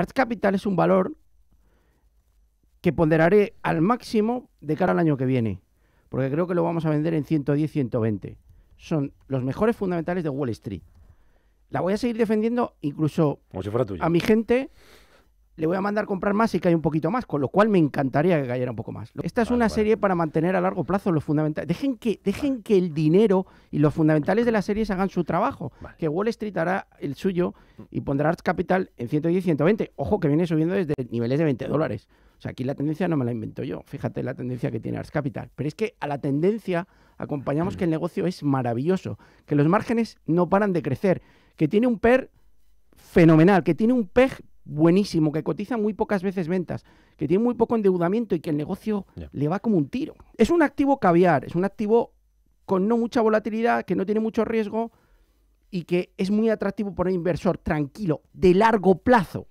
Arts Capital es un valor que ponderaré al máximo de cara al año que viene, porque creo que lo vamos a vender en 110, 120. Son los mejores fundamentales de Wall Street. La voy a seguir defendiendo incluso a mi gente le voy a mandar comprar más y cae un poquito más, con lo cual me encantaría que cayera un poco más. Esta es una serie para mantener a largo plazo los fundamentales. Dejen que, dejen que el dinero y los fundamentales de las series hagan su trabajo, que Wall Street hará el suyo mm. y pondrá Arts Capital en 110, 120. Ojo que viene subiendo desde niveles de 20 dólares. O sea, aquí la tendencia no me la invento yo. Fíjate la tendencia que tiene Arts Capital. Pero es que a la tendencia acompañamos mm. que el negocio es maravilloso, que los márgenes no paran de crecer, que tiene un PER fenomenal, que tiene un PEG buenísimo, que cotiza muy pocas veces ventas, que tiene muy poco endeudamiento y que el negocio le va como un tiro. Es un activo caviar, es un activo con no mucha volatilidad, que no tiene mucho riesgo y que es muy atractivo para un inversor tranquilo, de largo plazo.